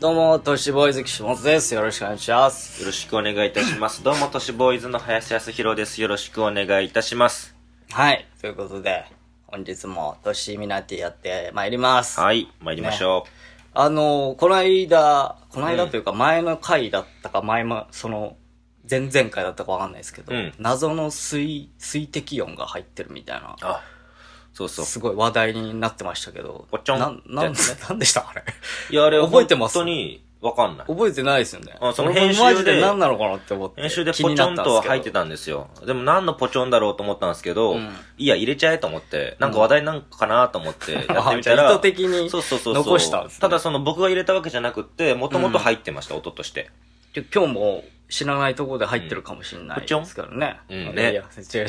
どうも、都市ボーイズ岸本です。よろしくお願いします。よろしくお願いいたします。どうも、都市ボーイズの林康弘です。よろしくお願いいたします。はい。ということで、本日も都市ミナティやってまいります。はい。参りましょう。ね、あのこの間、この間というか前の回だったか、前も、その、前々回だったかわかんないですけど、うん、謎の水、水滴音が入ってるみたいな。あそうそう。すごい話題になってましたけど。ぽちょんな、なん、なんでしたあれ。いや、あれ覚えてます本当にわかんない。覚えてないですよね。あその編集で。マジで何なのかなって思って。編集でポチョンと入ってたんですよ。でも何のポチョンだろうと思ったんですけど、うん、いや、入れちゃえと思って、なんか話題なんかなと思ってやってみたら。意図的に。そうそうそう。残したんです、ね、ただその僕が入れたわけじゃなくて、もともと入ってました、うん、音として。今日も知らないところで入ってるかもしれないですからね。うん、うん、ね。いや、違う違う。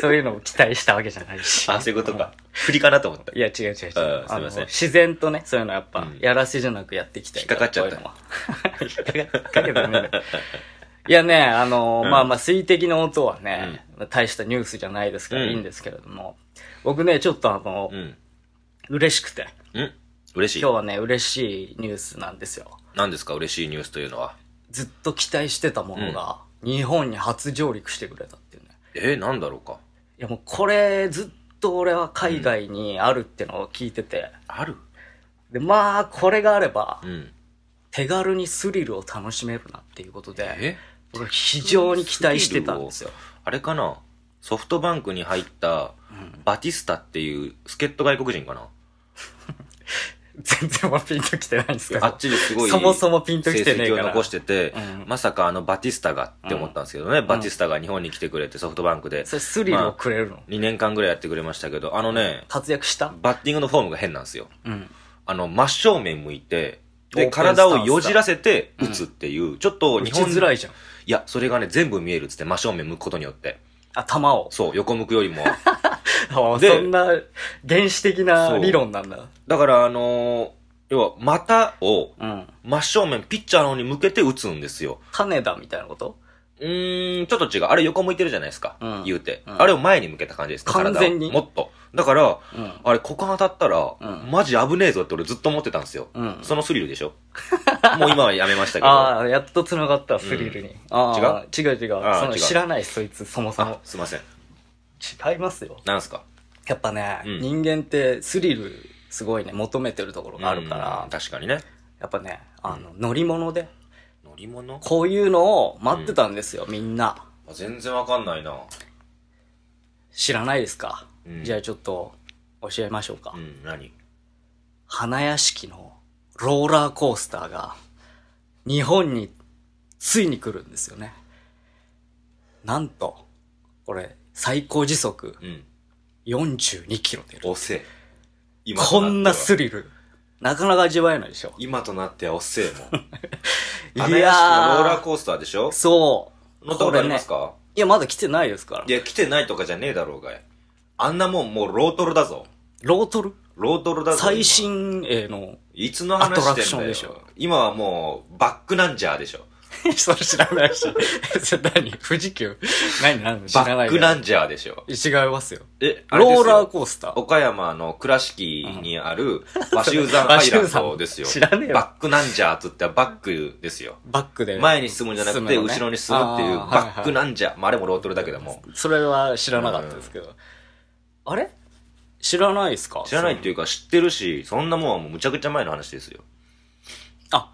そういうのを期待したわけじゃないし。あ、そういうことか。振りかなと思った。いや、違う違う違う。すません。自然とね、そういうのやっぱ、うん、やらせじゃなくやってきた引っかかっちゃった。引っかかっけどね。いやね、あのうん、まあまあ、水滴の音はね、うん、大したニュースじゃないですからいいんですけれども、僕ね、ちょっとあの、うん、嬉しくて。うん嬉しい今日はね、嬉しいニュースなんですよ。何ですか嬉しいニュースというのは。ずっと期待してたものが、日本に初上陸してくれたっていうね。えー、なんだろうか。いやもうこれずっと俺は海外にあるってのを聞いてて。あるで、まあ、これがあれば、手軽にスリルを楽しめるなっていうことで、え俺非常に期待してたんですよ。あれかなソフトバンクに入った、バティスタっていう助っ人外国人かな 全然もうピンときてないんですけど。あっちですごい。そもそもピンときてねいから。を残してて、まさかあのバティスタがって思ったんですけどね、バティスタが日本に来てくれてソフトバンクで。それスリルをくれるの、?2 年間ぐらいやってくれましたけど、あのね、活躍したバッティングのフォームが変なんですよ。うん、あの、真正面向いて、で、体をよじらせて打つっていう、ちょっと日本。打ちづらいじゃん。いや、それがね、全部見えるっつって真正面向くことによって。頭を。そう、横向くよりも。そんな原始的な理論なんだ。だからあのー、要は、股を、真正面、ピッチャーの方に向けて打つんですよ。金田みたいなことうん、ちょっと違う。あれ横向いてるじゃないですか。うん、言うて、うん、あれを前に向けた感じです。完全に。もっと。だから、うん、あれ、股間当たったら、うん、マジ危ねえぞって俺ずっと思ってたんですよ。うん、そのスリルでしょ もう今はやめましたけど。ああ、やっと繋がった、スリルに。違う違う違うその知らないそいつ、そもそも。すいません。違いますよ。なんすかやっぱね、人間ってスリル、すごいね、求めてるところがあるから。確かにね。やっぱね、あの、乗り物で。乗り物こういうのを待ってたんですよ、みんな。全然わかんないな。知らないですかじゃあちょっと教えましょうか。うん、何花屋敷のローラーコースターが日本についに来るんですよね。なんと、これ最高時速42キロ出る。遅、うん、え。今こんなスリル。なかなか味わえないでしょ。今となってはおせえもん。花屋敷のローラーコースターでしょそう。乗ったことありますか、ね、いや、まだ来てないですから。いや、来てないとかじゃねえだろうが。あんなもんもうロートルだぞ。ロートルロートルだぞ。最新鋭の。いつの話してんだよ。今はもう、バックナンジャーでしょ。それ知らないし。何富士急何何知らない。バックナンジャーでしょ。違いますよ。え、ローラーコースター。岡山の倉敷にあるバシューザンハイランドですよ。知らねえよ。バックナンジャーつってバックですよ。バックで。前に進むんじゃなくて、後ろに進むっていう、バックナンジャー。まあ、あれもロートルだけども。それは知らなかったですけど。あれ知らないですか知らないっていうか知ってるし、そんなもんはもうむちゃくちゃ前の話ですよ。あ、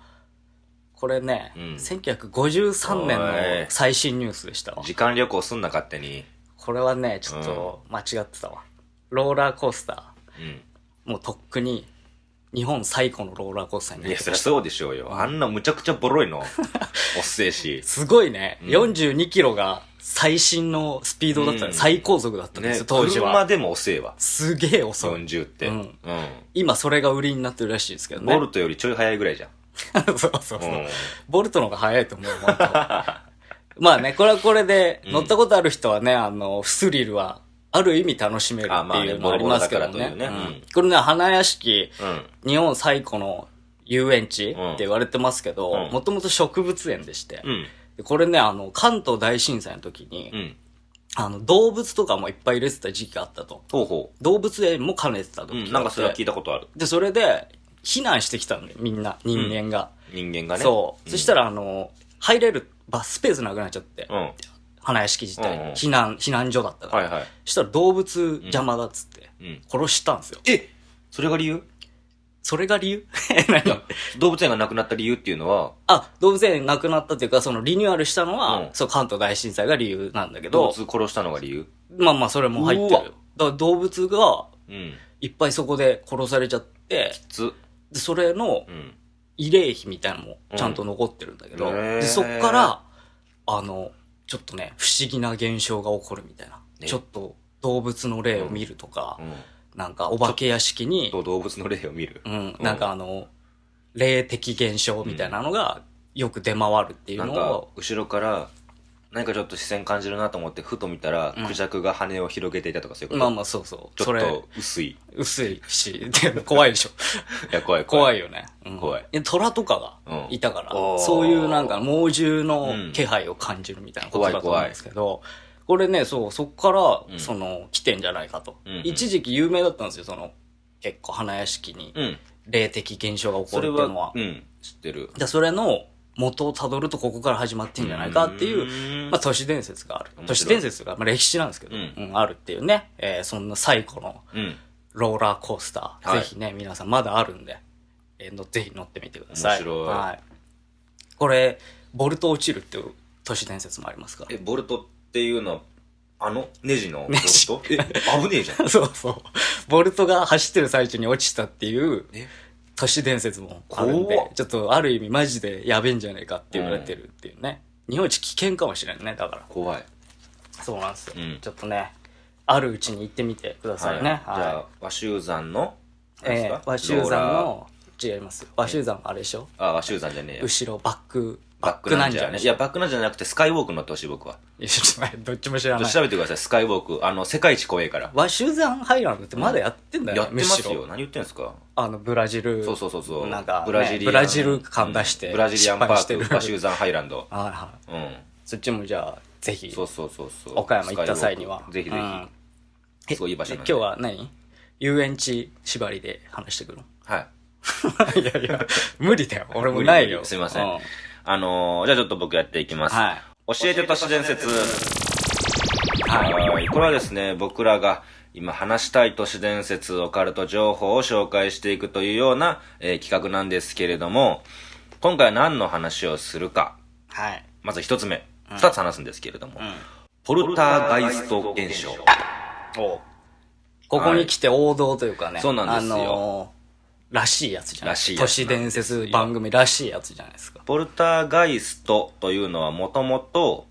これね、うん1953年の最新ニュースでしたわ時間旅行すんな勝手に。これはね、ちょっと間違ってたわ。ローラーコースタうー、もうとっくに日本最古のローラーコースターにないや、そりゃそうでしょうよ。あんなむちゃくちゃボロいの。おっせえし。すごいね、42キロが最新のスピードだった、うん最高速だったんですよ、ね、当時は。車でも遅えわ。すげえ遅い。40って。うん。うん、今それが売りになってるらしいですけどね。ボルトよりちょい早いぐらいじゃん。そうそうそう。うん、ボルトの方が早いと思う、まあね、これはこれで、乗ったことある人はね、あの、スリルは、ある意味楽しめるっていうのもありますけどね。ねこれね、花屋敷、日本最古の遊園地って言われてますけど、もともと植物園でして、うんこれね、あの、関東大震災の時に、うん、あの、動物とかもいっぱい入れてた時期があったと。ほうほう動物園も兼ねてた時、うん、なんかそれは聞いたことある。で、それで、避難してきたので、みんな、人間が。うん、人間がね。そう。そしたら、あの、入れるバスペースなくなっちゃって、うん、花屋敷自体、うんうん、避難、避難所だったから。はいはい。したら動物邪魔だっつって、殺したんですよ。えそれが理由それが理由 いや動物園がなくなった理由っていうのは、あ、動物園なくなったていうか、そのリニューアルしたのは、うんそう関東大震災が理由なんだけど。動物殺したのが理由まあまあそれも入ってるよ。だから動物がいっぱいそこで殺されちゃって、つ。でそれの慰霊碑みたいなのもちゃんと残ってるんだけど、うんでそっから、あの、ちょっとね、不思議な現象が起こるみたいな。ねちょっと動物の霊を見るとか、うんなんかお化け屋敷に、動物の霊を見る。うん、なんかあの、霊的現象みたいなのがよく出回るっていうのを。後ろから何かちょっと視線感じるなと思って、ふと見たら、うん、クジャクが羽を広げていたとかそういうことまあまあそうそう。ちょっと薄い。薄いし、で 怖いでしょ。いや、怖い怖い。怖いよね。うん、怖い。い虎とかがいたから、うん、そういうなんか猛獣の気配を感じるみたいなことだと思うんですけど、怖い怖い俺ね、そう、そっから、うんその、来てんじゃないかと、うんうん一時期有名だったんですよ、その、結構花屋敷に、霊的現象が起こそるれっていうのは。は、うん。知ってる。それの元をたどるとここから始まってんじゃないかっていうう、んまあ、都市伝説がある。都市伝説が、まあ、歴史なんですけど、ううんあるっていうね、えーそんな最古のローラーコースター、はいぜひね、皆さんまだあるんで、えーのぜひ乗ってみてください。面白いはい。これ、ボルト落ちるっていう都市伝説もありますから。え、ボルトっていうのは、あのネジのボルトえ、危ねえじゃん。そうそう。ボルトが走ってる最中に落ちたっていう都市伝説もあるんで、ちょっとある意味マジでやべえんじゃねえかって言われてるっていうね。うん、日本一危険かもしれないね、だから。怖い。そうなんですよ。うん、ちょっとね、あるうちに行ってみてくださいね。はい、じゃあ、和州山の、えー、和州山の、違います。和州山あれでしょあ、和州山じゃねえよ。後ろバックバックなんじゃね。いや、バックなんじゃなくて、スカイウォークになってほしい、僕は。いや、ちょっと待って、どっちも知らない。調べてください、スカイウォーク。あの、世界一怖いから。ワシュザンハイランドってまだやってんだよ、うん、やってますよ。何言ってんすかあの、ブラジル。そうそうそうそう。なんか、ね、ブラジリブラジル感出して、うん、ブラジリアンパーク、ワシュザンハイランド。はい。うん。そっちもじゃあ、ぜひ。そうそうそうそう。岡山行った際には。ぜひぜひ。そういい場所今日は何遊園地縛りで話してくるのはい。いやいや、無理だよ。俺もないよ。すいません。あのー、じゃあちょっと僕やっていきます。はい、教えて都市伝説。はい。これはですね、僕らが今話したい都市伝説、オカルト情報を紹介していくというような、えー、企画なんですけれども、今回は何の話をするか。はい。まず一つ目。二、うん、つ話すんですけれども、うん、ポルターガイスト現象。おここに来て王道というかね。はい、そうなんですよ。あのーらしいやつじゃないですか。都市伝説番組らしいやつじゃないですか。ポルターガイストというのはもともと、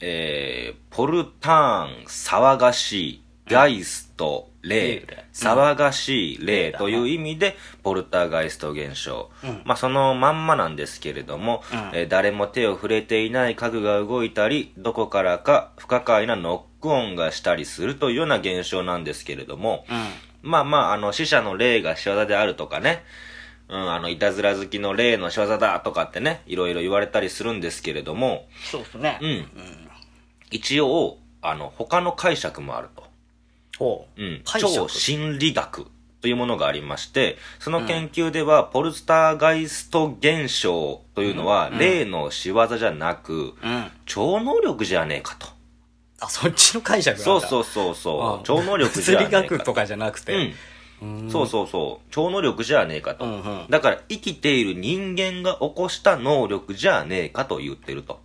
えー、ポルターン、騒がしい、ガイスト、霊、騒がしい霊という意味で、ポルターガイスト現象。まあ、そのまんまなんですけれども、誰も手を触れていない家具が動いたり、どこからか不可解なノック音がしたりするというような現象なんですけれども、まあまあ、あの、死者の霊が仕業であるとかね、うん、あの、いたずら好きの霊の仕業だとかってね、いろいろ言われたりするんですけれども、そうですね。うん。一応、あの、他の解釈もあると。ほう。うん。超心理学というものがありまして、その研究では、ポルスターガイスト現象というのは、霊の仕業じゃなく、超能力じゃねえかと。あ、そっちの解釈なんそうそうそうそう。超能力じ物ゃね理えかと学とかじゃなくて。うん。そうそうそう。超能力じゃねえかと。うんうんだから、生きている人間が起こした能力じゃねえかと言ってると。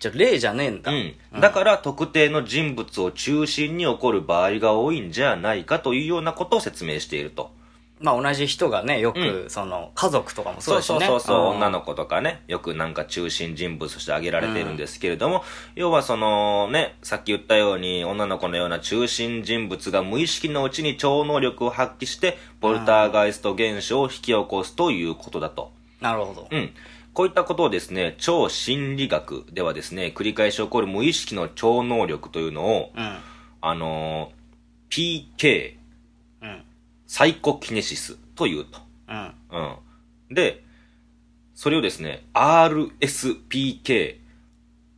じゃあ、例じゃねえんだ。うん。だから、特定の人物を中心に起こる場合が多いんじゃないかというようなことを説明していると。まあ同じ人がね、よく、その、家族とかもそうですね。そうそうそう、女の子とかね、よくなんか中心人物として挙げられているんですけれども、うん、要はそのね、さっき言ったように、女の子のような中心人物が無意識のうちに超能力を発揮して、ポルターガイスト現象を引き起こすということだと。なるほど。うん。こういったことをですね、超心理学ではですね、繰り返し起こる無意識の超能力というのを、うん、あの、PK サイコキネシスというと。うん。うん。で、それをですね、RSPK、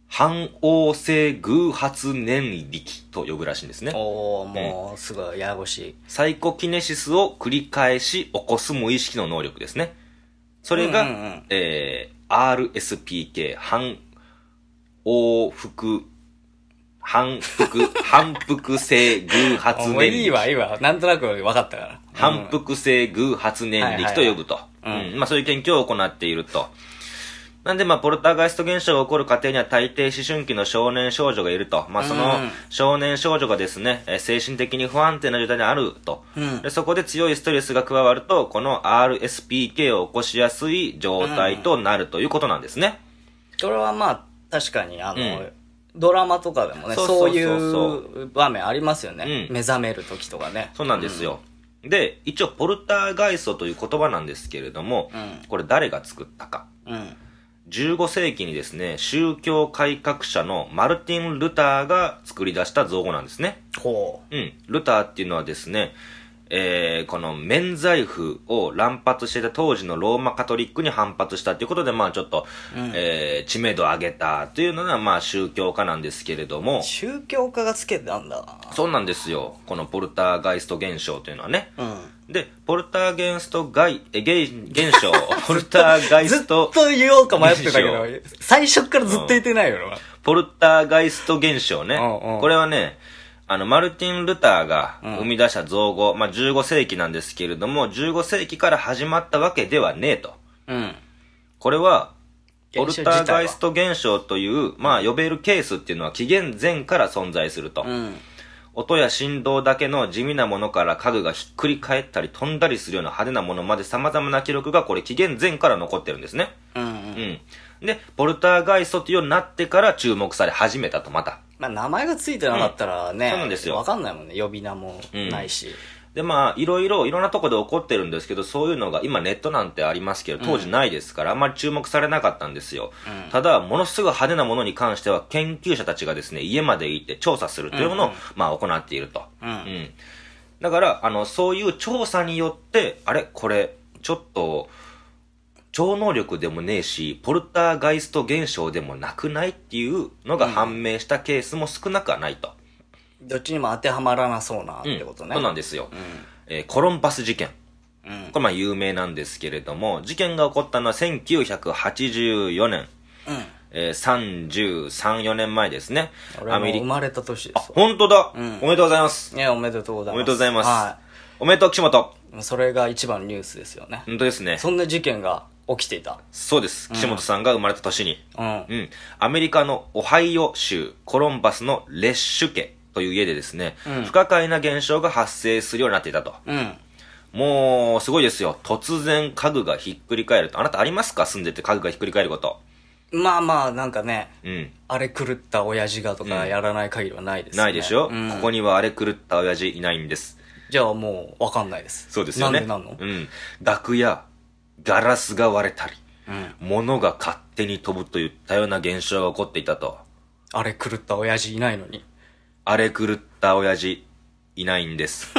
反応性偶発念力と呼ぶらしいんですね。おー、もう、すごい、ややこしい。サイコキネシスを繰り返し起こす無意識の能力ですね。それが、うんうんうんえー RSPK、反応復反復、反復性偶発年力。いいわ、いいわ。なんとなく分かったから。反復性偶発年力と呼ぶと。まあそういう研究を行っていると。なんで、まあ、ポルターガイスト現象が起こる過程には大抵思春期の少年少女がいると。まあ、その少年少女がですね、うん、精神的に不安定な状態にあると、うん、で。そこで強いストレスが加わると、この RSPK を起こしやすい状態となるということなんですね。うん、れはまあ、確かに、あの、うんドラマとかでもね、そういう場面ありますよね。うん、目覚める時とかね。そうなんですよ。うん、で、一応、ポルターガイソという言葉なんですけれども、うん、これ誰が作ったか。うん15世紀にですね、宗教改革者のマルティン・ルターが作り出した造語なんですね。ほう。うん。ルターっていうのはですね、えー、この免罪符を乱発してた当時のローマカトリックに反発したということで、まあちょっと、うん、えー、知名度を上げたというのが、まあ宗教家なんですけれども。宗教家がつけたんだな。そうなんですよ。このポルターガイスト現象というのはね。うん、で、ポルターゲンストガイ、え、ゲイ、現象、ポルターガイスト。ずっと言おうか迷ってたけど、最初からずっと言ってないよな、うん、ポルターガイスト現象ね。うんうん、これはね、あの、マルティン・ルターが生み出した造語、まあ、15世紀なんですけれども、15世紀から始まったわけではねえと。うん。これは、オルターガイスト現象という、まあ、呼べるケースっていうのは紀元前から存在すると。うん。音や振動だけの地味なものから家具がひっくり返ったり飛んだりするような派手なものまで様々な記録がこれ紀元前から残ってるんですね。うん。うん。で、ポルターガイストというようになってから注目され始めたと、また。まあ、名前がついてなかったらね、うん、そうなんですよ。わかんないもんね。呼び名もないし。うん、で、まあ、いろいろ、いろんなとこで起こってるんですけど、そういうのが、今ネットなんてありますけど、当時ないですから、あんまり注目されなかったんですよ。うん、ただ、ものすごい派手なものに関しては、研究者たちがですね、家まで行って調査するというものを、うんうん、まあ、行っていると。うん。だから、あの、そういう調査によって、あれこれ、ちょっと、超能力でもねえし、ポルターガイスト現象でもなくないっていうのが判明したケースも少なくはないと。どっちにも当てはまらなそうなってことね。うん、そうなんですよ。うん、えー、コロンパス事件。うん、これまあ有名なんですけれども、事件が起こったのは1984年。うん、えー、33、4年前ですね。アメリカ。生まれた年です。あ、本当だ、うん、おめでとうございます。いや、おめでとうございます。おめでとうございます。はい。おめでとう、岸本。それが一番ニュースですよね。本当ですね。そんな事件が起きていた。そうです。岸本さんが生まれた年に、うん。うん。アメリカのオハイオ州コロンバスのレッシュ家という家でですね、うん、不可解な現象が発生するようになっていたと。うん。もう、すごいですよ。突然家具がひっくり返ると。あなたありますか住んでて家具がひっくり返ること。まあまあ、なんかね、うん、あれ狂った親父がとかやらない限りはないです、ねうん、ないでしょ、うん、ここにはあれ狂った親父いないんです。じゃあもう、わかんないです。そうですよね。なんでなんのうん。楽屋、ガラスが割れたり、うん、物が勝手に飛ぶといったような現象が起こっていたと。あれ狂った親父いないのに。あれ狂った親父いないんです。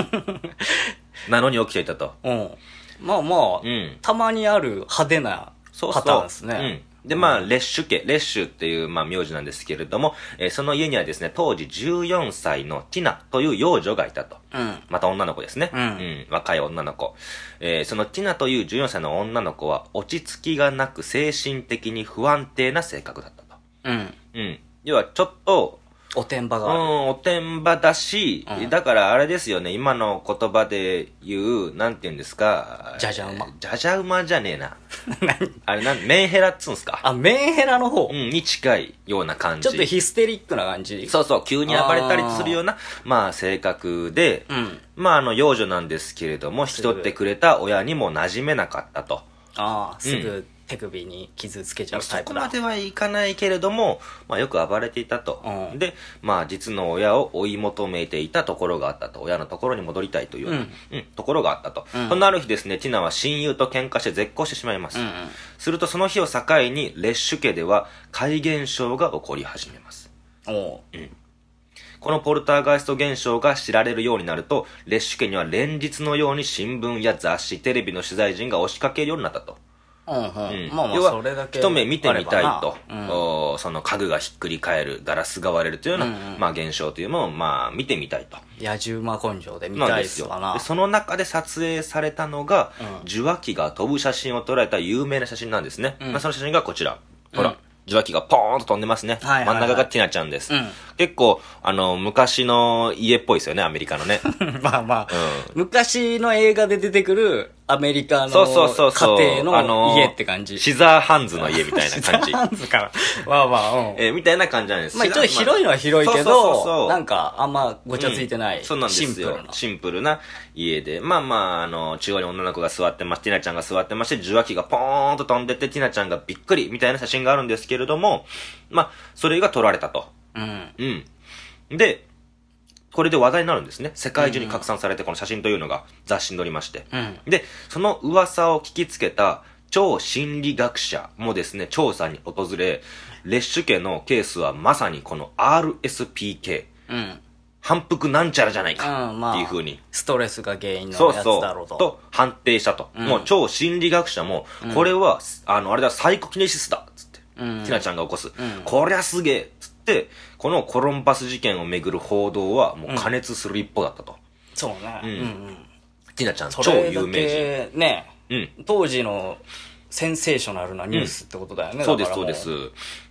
なのに起きていたと。うん。まあまあ、うん、たまにある派手なパターンですね。で、まあ、レッシュ家、レッシュっていう、まあ、名字なんですけれども、えー、その家にはですね、当時14歳のティナという幼女がいたと。うん、また女の子ですね。うん、うん、若い女の子。えー、そのティナという14歳の女の子は、落ち着きがなく精神的に不安定な性格だったと。うん。うん。要は、ちょっと、おてんばがうん、おてんばだし、うん、だからあれですよね、今の言葉で言う、なんて言うんですか。じゃじゃ馬。じゃじゃ馬じゃねえな。あれなん、メンヘラっつうんすか。あ、メンヘラの方うん、に近いような感じ。ちょっとヒステリックな感じ。そうそう、急に暴れたりするような、まあ、性格で、うん、まあ、あの、幼女なんですけれども、引き取ってくれた親にも馴染めなかったと。ああ、すぐ。うん手首に傷つけちゃうタイプだ、そこまではいかないけれども、まあ、よく暴れていたと、うん、で、まあ、実の親を追い求めていたところがあったと親のところに戻りたいといううん、うん、ところがあったと、うん、そんなある日ですねティナは親友と喧嘩して絶好してしまいます、うんうん、するとその日を境にレッシュ家では怪現象が起こり始めますおう、うんこのポルターガイスト現象が知られるようになると、レッシュ家には連日のように新聞や雑誌、テレビの取材陣が押しかけるようになったと。要は、一目見てみたいと、うん、その家具がひっくり返る、ガラスが割れるというような、うんうん、まあ現象というものを、まあ見てみたいと。野獣馬根性で見たいですよな。その中で撮影されたのが、うん、受話器が飛ぶ写真を捉えた有名な写真なんですね。うん、まあその写真がこちら。ほら。受話器がポーンと飛んでますね。真ん中がティナちゃんです。結構、あの、昔の家っぽいですよね、アメリカのね。まあまあ、昔の映画で出てくる、アメリカのそうそうそうそう家庭の家って感じ。シザーハンズの家みたいな感じ。シザーハンズから。あわあ、うん。えー、みたいな感じなんです。まあ一応広いのは広いけど、なんかあんまごちゃついてない。うん、そうなんですよシンプルな。シンプルな家で。まあまあ、あの、中央に女の子が座ってます。ティナちゃんが座ってまして、受話器がポーンと飛んでて、ティナちゃんがびっくりみたいな写真があるんですけれども、まあ、それが撮られたと。うん。うん。で、これで話題になるんですね。世界中に拡散されて、この写真というのが雑誌に載りまして。うん、で、その噂を聞きつけた、超心理学者もですね、調査に訪れ、レッシュ家のケースはまさにこの RSPK。うん。反復なんちゃらじゃないかっていうふうに、まあ、ストレスが原因のやつだろうと。そうそうと判定したと、うん、もう超心理学者も、これは、うん、あの、あれだ、サイコキネシスだっつって、うん、ひなちゃんが起こす。こりゃすげえっつって、このコロンバス事件をめぐる報道はもう過熱する一方だったと。そうね。うん。うんうんティナちゃん、超有名人。ね、うん、当時のセンセーショナルなニュースってことだよね、うん、そうです、そうです。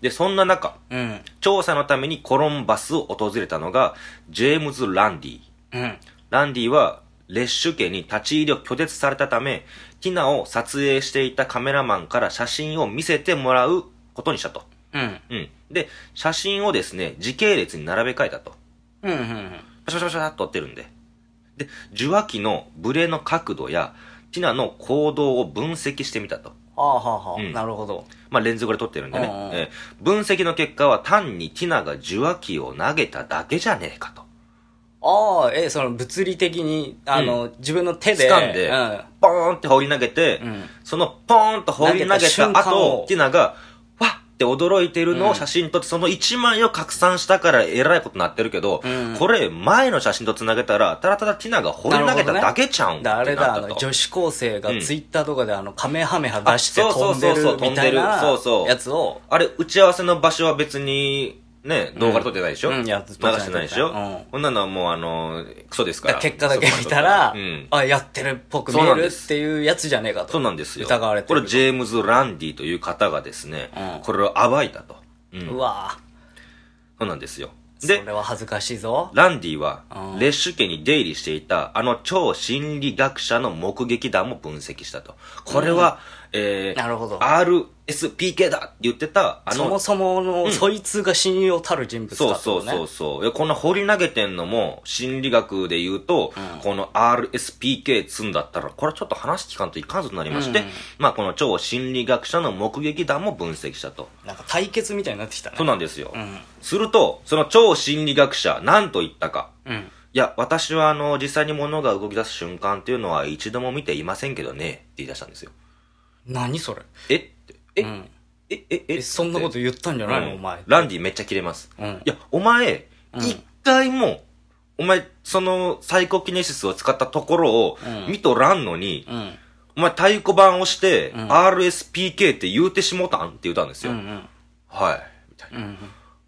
で、そんな中、うん、調査のためにコロンバスを訪れたのが、ジェームズ・ランディ。うん、ランディは、列主家に立ち入りを拒絶されたため、ティナを撮影していたカメラマンから写真を見せてもらうことにしたと。うん。うん。で、写真をですね、時系列に並べ替えたと。うんうんうん。パシャシャシャっと撮ってるんで。で、受話器のブレの角度や、ティナの行動を分析してみたと。ああはあはあ、うん、なるほど。まあ、レンズこれ撮ってるんでね、うんうん、えー、分析の結果は単にティナが受話器を投げただけじゃねえかと。ああ、えー、その物理的に、あの、うん、自分の手で。掴んで、うん、ポーンって放り投げて、うん、そのポーンと放り投げた後、ティナがって驚いてるのを写真撮って、その1枚を拡散したからえらいことになってるけど、これ前の写真と繋げたら、ただただティナが掘り投げただけちゃうんだ、ね、あれだ、女子高生がツイッターとかであの、カメハメハ出して飛んでるみたいなやつを。あれ、打ち合わせの場所は別に、ね、動画撮ってないでしょ、うん、流してないでしょ、うん、こんなのはもうあの、クソですから。結果だけ見たら、うん、あ、やってるっぽく見えるっていうやつじゃねえかと。そうなんですよ。疑われてこれ、ジェームズ・ランディという方がですね、うん、これを暴いたと。うん、うわそうなんですよ。で、それは恥ずかしいぞ。ランディは、レッシュ家に出入りしていた、あの超心理学者の目撃談も分析したと。これは、えー、なるほど。RSPK だって言ってた、あの、そもそもの、うん、そいつが信用たる人物だね、そうそうそうそう。こんな放り投げてんのも、心理学で言うと、うん、この RSPK 積んだったら、これちょっと話聞かんといかんとなりまして、うん、まあこの超心理学者の目撃談も分析したと。なんか対決みたいになってきたね。そうなんですよ。うん、すると、その超心理学者、何と言ったか。うんいや、私はあの、実際に物が動き出す瞬間っていうのは一度も見ていませんけどね、って言い出したんですよ。何それえって。え、うんえ、え、え、え、そんなこと言ったんじゃないの、うんお前。ランディめっちゃ切れます。うんいや、お前、一回も、お前、その、サイコキネシスを使ったところを見とらんのに、うん。お前、太鼓判をして、ん RSPK って言うてしもたんって言ったんですうよ。ん。はい。みたいな。うん。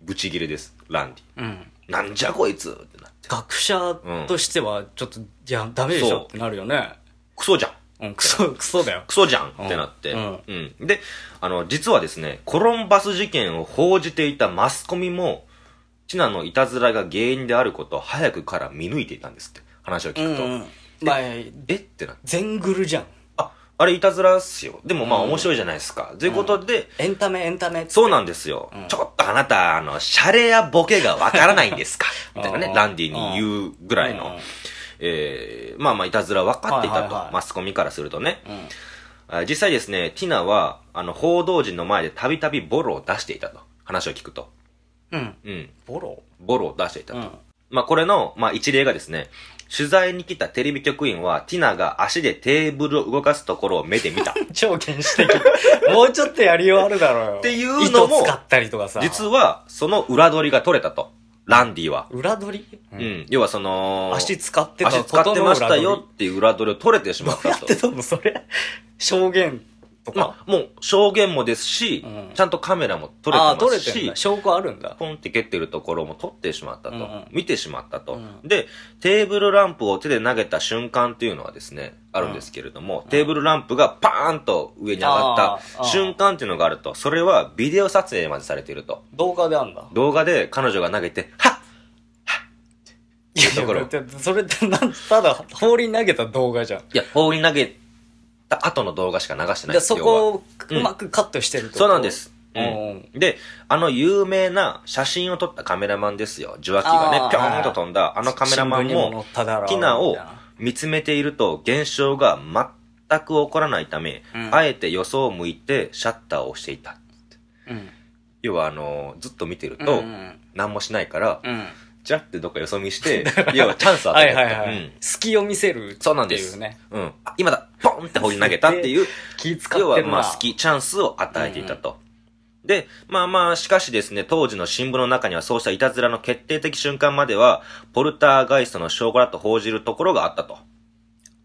ブチ切れです、ランデうん。ィ。なんじゃこいつってなって。学者としては、ちょっと、いや、ダメでしょってなるよね。クソじゃん。うん、クソ、クソだよ。クソじゃんってなって、うん。うん。で、あの、実はですね、コロンバス事件を報じていたマスコミも、チナのいたずらが原因であることを早くから見抜いていたんですって、話を聞くと。うんまあ、えってなって。全グルじゃん。あ、あれいたずらっすよ。でもまあ面白いじゃないですか。と、うん、いうことで、うん、エンタメ、エンタメそうなんですよ。ちょっとあなた、あの、シャレやボケがわからないんですか。みたいなね、ランディに言うぐらいの。えー、まあまあいたずら分かっていたと、マスコミからするとね。うん、実際ですね、ティナは、あの、報道陣の前でたびたびボロを出していたと。話を聞くと。うん。うん。ボロボロを出していたと。うん、まあこれの、まあ一例がですね、取材に来たテレビ局員は、ティナが足でテーブルを動かすところを目で見た。超原始的。もうちょっとやりようあるだろうよ。っていうのも、使ったりとかさ。実は、その裏取りが取れたと。ランディは。裏取りうん要はその、足使ってた足使ってましたよっていう裏取りを取れてしまっどうた やってたのそれ証言とか、まあ、もう証言もですし、うん、ちゃんとカメラも撮れてますし、証拠あるんだ。ポンって蹴ってるところも撮ってしまったと、うんうん、見てしまったと、うん、で、テーブルランプを手で投げた瞬間っていうのはですね、あるんですけれども、うん、テーブルランプがパーンと上に上がった瞬間っていうのがあると、それはビデオ撮影までされていると。動画であんだ。動画で彼女が投げて、はっっていうところ。それって、ただ、放り投げた動画じゃん。いや、放り投げった後の動画しか流してないそこをうまくカットしてると、そうなんです。うん、で、あの有名な写真を撮ったカメラマンですよ。受話器がね、ぴょーんと飛んだ、あのカメラマンも、ティナを見つめていると現象が全く起こらないため、うん、あえて予想を向いてシャッターを押していた。うん、要は、あの、ずっと見てると、何もしないから、うんじゃってどっかよそ見して、要はチャンスあった。はいはいはい。隙を見せるそうなんです。ね。うん。今だ、ポンって放り投げたっていう、気使要はまあ隙、チャンスを与えていたと。で、まあまあ、しかしですね、当時の新聞の中にはそうしたいたずらの決定的瞬間までは、ポルターガイストの証拠だと報じるところがあったと。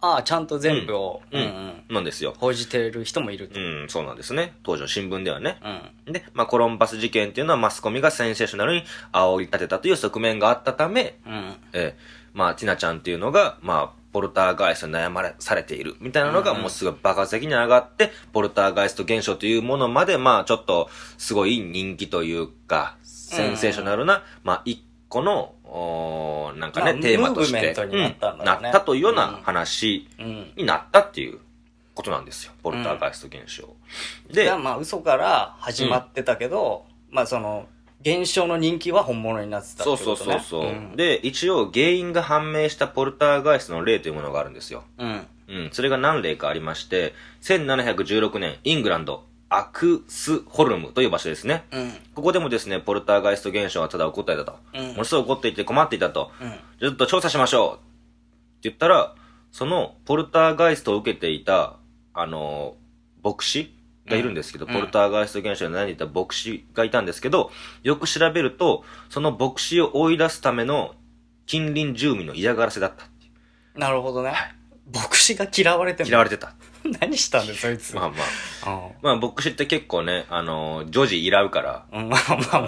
ああ、ちゃんと全部を、うん、うん、なんですよ。報じてる人もいるうん、そうなんですね。当時の新聞ではね。うん。で、まあ、コロンバス事件っていうのはマスコミがセンセーショナルに煽り立てたという側面があったため、うん。えー、まあ、ティナちゃんっていうのが、まあ、ポルターガイストに悩まれされているみたいなのがもうすごい爆発的に上がって、ポルターガイスト現象というものまで、まあちょっとすごい人気というか、センセーショナルな、まあ一個の、なんかね、テーマとして、なったというような話になったっていうことなんですよ。ポルターガイスト現象。で、まあ嘘から始まってたけど、まあその、現象の人気は本物になってたってこと、そうそうそうで、一応原因が判明したポルターガイストの例というものがあるんですよ。うん。うん。それが何例かありまして、1716年、イングランド、アクスホルムという場所ですね、うん、ここでもですね、ポルターガイスト現象がただ起こっていたと。うん、ものすごい起こっていて困っていたと。ちょっと調査しましょうって言ったら、そのポルターガイストを受けていた、あの牧師がいるんですけど、うん、ポルターガイスト現象に悩んでいた牧師がいたんですけど、よく調べると、その牧師を追い出すための近隣住民の嫌がらせだったなるほどね、はい。牧師が嫌われて嫌われてた。何したんだよ、そいつ。まあまあ。まあ、ボ知って結構ね、あのジー、ジいらうから。まあま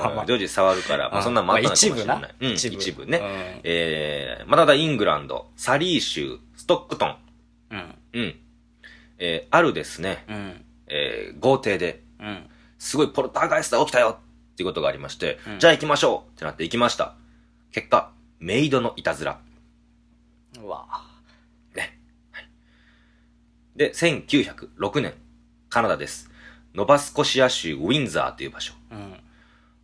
あまあジョージ触るから、まあそんなもあない。まあ、一部な。うん、一部ね。えー、まただイングランド、サリー州、ストックトン。うん。うん。えー、あるですね。うん。えー、豪邸で。うん。すごいポルターガイスター起きたよっていうことがありまして、じゃあ行きましょうってなって行きました。結果、メイドのいたずら。うわぁ。で、1906年、カナダです。ノバスコシア州ウィンザーという場所。うん、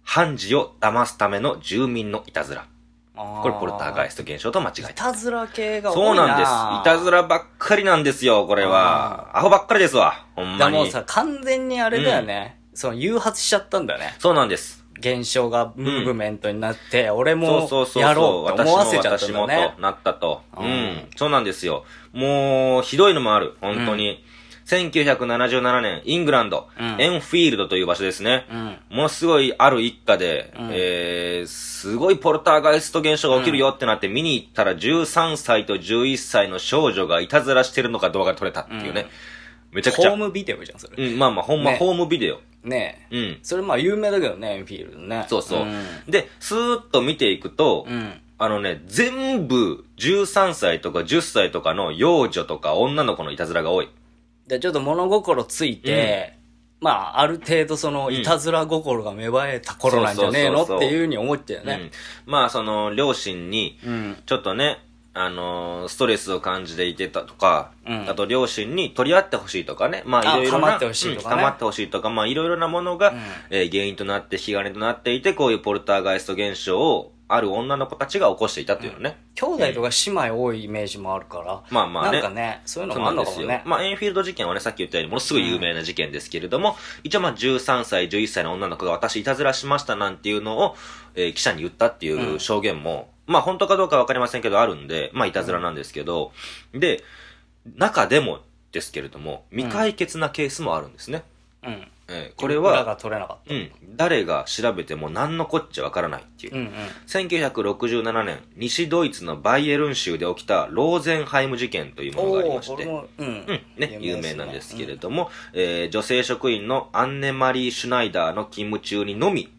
判事を騙すための住民のいたずら。これポルターガイスト現象と間違えた。いたずら系が多いそうなんです。いたずらばっかりなんですよ、これは。アホばっかりですわ、ほんまに。でもさ、完全にあれだよね。うん、その誘発しちゃったんだよね。そうなんです。現象がムーブメントになって、うん、俺もやろうと思わせちゃったんだ、ね、私も私もとなったと、うん。そうなんですよ。もう、ひどいのもある。本当に。うん、1977年、イングランド、うん、エンフィールドという場所ですね。ものすごいある一家で、うん、えー、すごいポルターガイスト現象が起きるよってなって見に行ったら13歳と11歳の少女がいたずらしてるのか動画撮れたっていうね。めちゃくちゃ。ホームビデオじゃん、それ。うん、まあまあ、ほんま、ねホームビデオ。ねえ。うん。それまあ有名だけどね、エンフィールドね。そうそう。んで、スーッと見ていくと、うん。あのね、全部13歳とか10歳とかの幼女とか女の子のいたずらが多い。で、ちょっと物心ついて、まあ、ある程度その、いたずら心が芽生えた頃なんじゃねえのっていうふうに思っちゃうよね。うん、まあ、その、両親に、うん。ちょっとね、あのー、ストレスを感じていてたとか、うん、あと両親に取り合ってほしいとかね、まあいろいろな、まってほしいとか、ね、うん、ってほしいとか、まあいろいろなものが、うん、えー、原因となって、引き金となっていて、こういうポルターガイスト現象を、ある女の子たちが起こしていたというのね、うん、兄弟とか姉妹多いイメージもあるから、まあまあね。なんかね、そういうのもあるのかもね。まあ、エンフィールド事件はね、さっき言ったようにものすごい有名な事件ですけれども、うん、一応まあ13歳、11歳の女の子が私いたずらしましたなんていうのを、えー、記者に言ったっていう証言も、まあ本当かどうかわかりませんけど、あるんで、まあいたずらなんですけど、で、中でもですけれども、未解決なケースもあるんですね。うん。えーこれは、が取れなかっうん、誰が調べても何のこっちゃわからないっていう。うんうん。1967年、西ドイツのバイエルン州で起きたローゼンハイム事件というものがありまして、うん。うんね、有名なんですけれど。も、えー女性職員のアンネマリー・シュナイダーの勤務中にのみ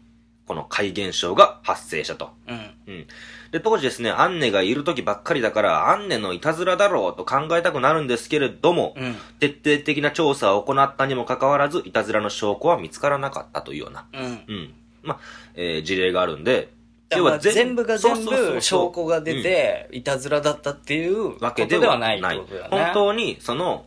この怪現象が発生したと。うん。うん。で、当時ですね、アンネがいる時ばっかりだから、アンネのいたずらだろうと考えたくなるんですけれども、うん、徹底的な調査を行ったにもかかわらず、いたずらの証拠は見つからなかったというような。うん。うん。まあ、えー、事例があるんで、要は全部が全部証拠が出て、いたずらだったっていうわけではない、ね、本当に、その、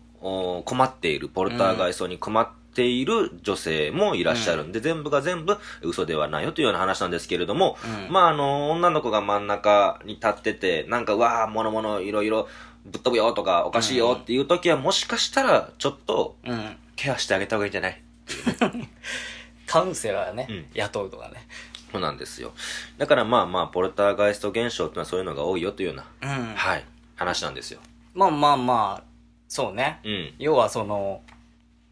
困っている、ポルターガイソに困ってている女性もいらっしゃるんで、全部が全部嘘ではないよというような話なんですけれども、まああの、女の子が真ん中に立ってて、なんか、わあ、物々いろいろぶっ飛ぶよとか、おかしいよっていう時は、もしかしたら、ちょっと、ケアしてあげた方がいいんじゃない カウンセラーね、うん、雇うとかね。そうなんですよ。だからまあまあ、ポルターガイスト現象ってのはそういうのが多いよというような、うん、はい、話なんですよ。まあまあまあ、そうね。うん、要はその、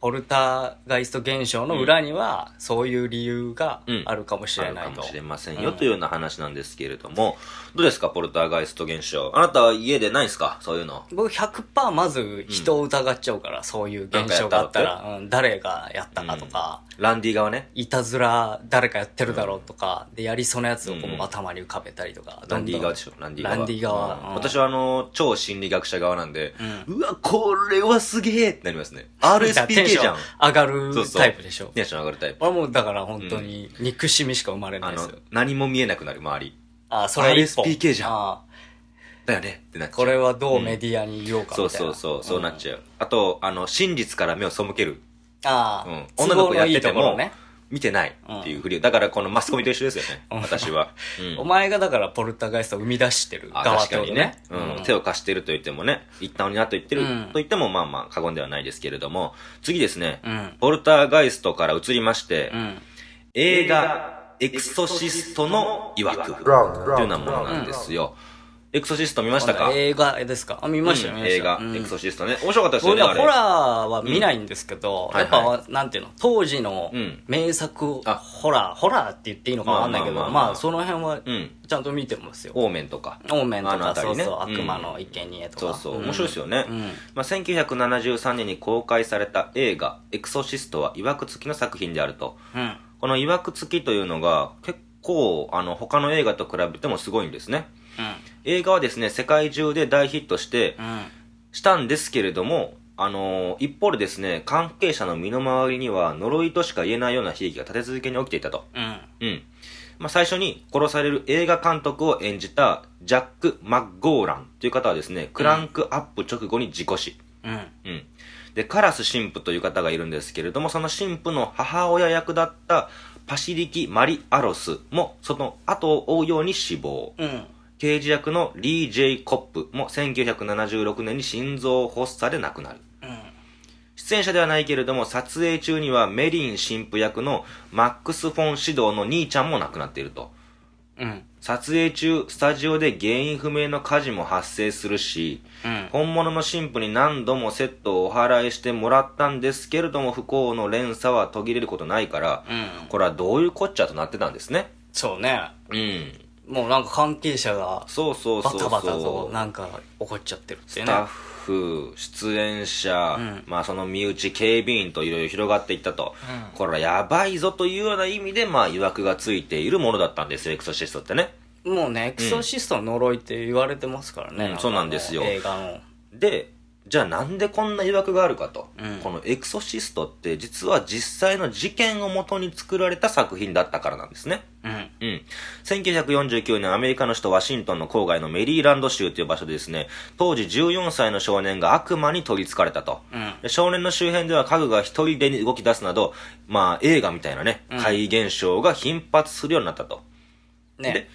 ポルターガイスト現象の裏には、そういう理由があるかもしれないと。あるかもしれませんよ、というような話なんですけれども、どうですか、ポルターガイスト現象。あなたは家でないですかそういうの。僕100%まず人を疑っちゃうから、そういう現象があったら、誰がやったかとか、ランディ側ね。いたずら誰かやってるだろうとか、で、やりそうなやつをこう頭に浮かべたりとか。ランディ側でしょ、ランディ側。ランディ側。私はあの、超心理学者側なんで、うわ、これはすげえってなりますね。RSPK ション上がるタイプでしょ。テンション上がるタイプ。もだから本当に憎しみしか生まれないですよ。うん、何も見えなくなる周り。あ、それ s p k じゃん。だよねってなっちゃう。これはどうメディアに言おうかみたいな、うん、そうそうそう、そうなっちゃう。あと、あの、真実から目を背ける。ああ、うん。女の子やってても、いいね、見てないっていうふりだからこのマスコミと一緒ですよね、私は。うんお前がだからポルターガイストを生み出してる確かにねうん手を貸してると言ってもね、一旦になと言ってる、と言ってもまあまあ過言ではないですけれども、次ですね、うんポルターガイストから移りまして、うん。映画、エクソシストの曰く、というようなものなんですよ。エクソシスト見ましたか映画ですかあ、見ましたよ、うん、映画、うん、エクソシストね。面白かったですよね。ホラーは見ないんですけど、うん、やっぱ、はいはい、なんていうの、当時の名作、ホラー、ホラーって言っていいのかわかんないけど、まあ、まあまあ、その辺は、ちゃんと見てますよ。オーメンとか。オーメンとか、ね、そうそう、悪魔の生贄とか。そうそう、面白いですよね。まあ、1973年に公開された映画、エクソシストはいわくつきの作品であると。このいわくつきというのが、結構、あの、他の映画と比べてもすごいんですね。うん映画はですね、世界中で大ヒットして、うん、したんですけれども、あのー、一方でですね、関係者の身の回りには呪いとしか言えないような悲劇が立て続けに起きていたと。うん。うん。まあ、最初に殺される映画監督を演じたジャック・マッゴーランという方はですね、クランクアップ直後に事故死。うん。うん。で、カラス神父という方がいるんですけれども、その神父の母親役だったパシリキ・マリ・アロスも、その後を追うように死亡。うん。刑事役のリー・ジェイ・コップも1976年に心臓発作で亡くなる。うん、出演者ではないけれども、撮影中にはメリン神父役のマックス・フォン・シドの兄ちゃんも亡くなっていると。うん、撮影中、スタジオで原因不明の火事も発生するし、うん、本物の神父に何度もセットをお払いしてもらったんですけれども、不幸の連鎖は途切れることないから、うん、これはどういうこっちゃとなってたんですね。そうね。うん。もうなんか関係者がそうそうバそうそタうバタとなんか怒っちゃってるってねスタッフ出演者、うんまあ、その身内警備員といろいろ広がっていったと、うんこれはやばいぞというような意味で、まあ、疑惑がついているものだったんですエクソシストってねもうねエクソシストの呪いって言われてますからね、うんそうなんですよ映画のでじゃあなんでこんな曰惑があるかと、うん、この「エクソシスト」って実は実際の事件をもとに作られた作品だったからなんですね、うん、うん、1949年アメリカの首都ワシントンの郊外のメリーランド州という場所でですね当時14歳の少年が悪魔に取り憑かれたと、うん、少年の周辺では家具が一人で動き出すなど、まあ、映画みたいなね怪異現象が頻発するようになったと、ね、で、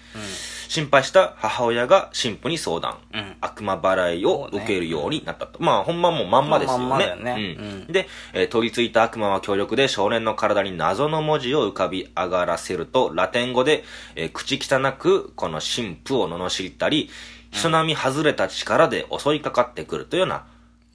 心配した母親が神父に相談、うん、悪魔払いを受けるようになったと。ね、まあ、ほんまもうまんまですよね。だね。うん、で、えー、取り付いた悪魔は強力で少年の体に謎の文字を浮かび上がらせると、ラテン語で、えー、口汚く、この神父を罵ったり、人並み外れた力で襲いかかってくるというような、